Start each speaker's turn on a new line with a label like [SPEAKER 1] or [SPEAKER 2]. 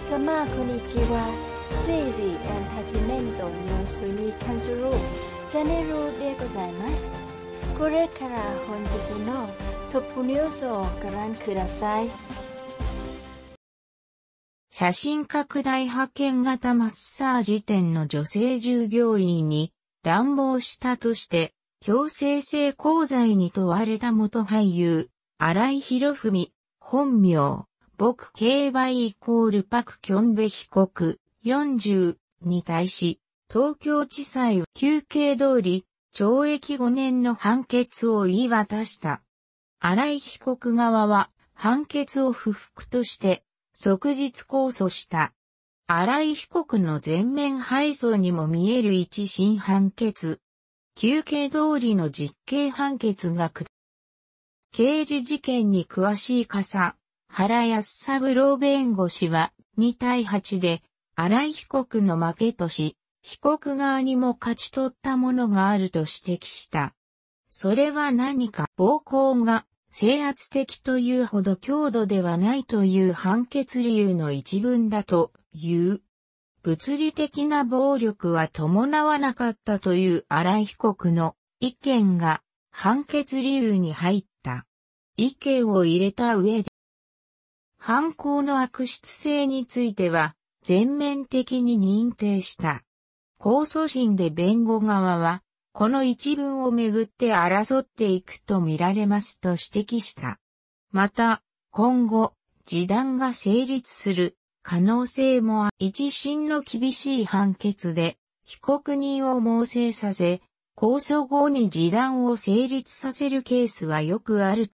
[SPEAKER 1] 皆様こんにちは政治エンターテイメントニュースに関するチャンネルでございますこれから本日のトップニュースをご覧ください
[SPEAKER 2] 写真拡大派遣型マッサージ店の女性従業員に乱暴したとして強制性交罪に問われた元俳優、荒井博文、本名、僕 KY イコールパクキョンベ被告40に対し、東京地裁は休憩通り懲役5年の判決を言い渡した。荒井被告側は判決を不服として即日控訴した。荒井被告の全面敗訴にも見える一審判決。休憩通りの実刑判決が下刑事事件に詳しい笠原康三郎弁護士は2対8で荒井被告の負けとし、被告側にも勝ち取ったものがあると指摘した。それは何か暴行が制圧的というほど強度ではないという判決理由の一文だという。物理的な暴力は伴わなかったという荒井被告の意見が判決理由に入った。意見を入れた上で犯行の悪質性については、全面的に認定した。控訴審で弁護側は、この一文をめぐって争っていくとみられますと指摘した。また、今後、示談が成立する可能性も一審の厳しい判決で、被告人を猛省させ、控訴後に示談を成立させるケースはよくある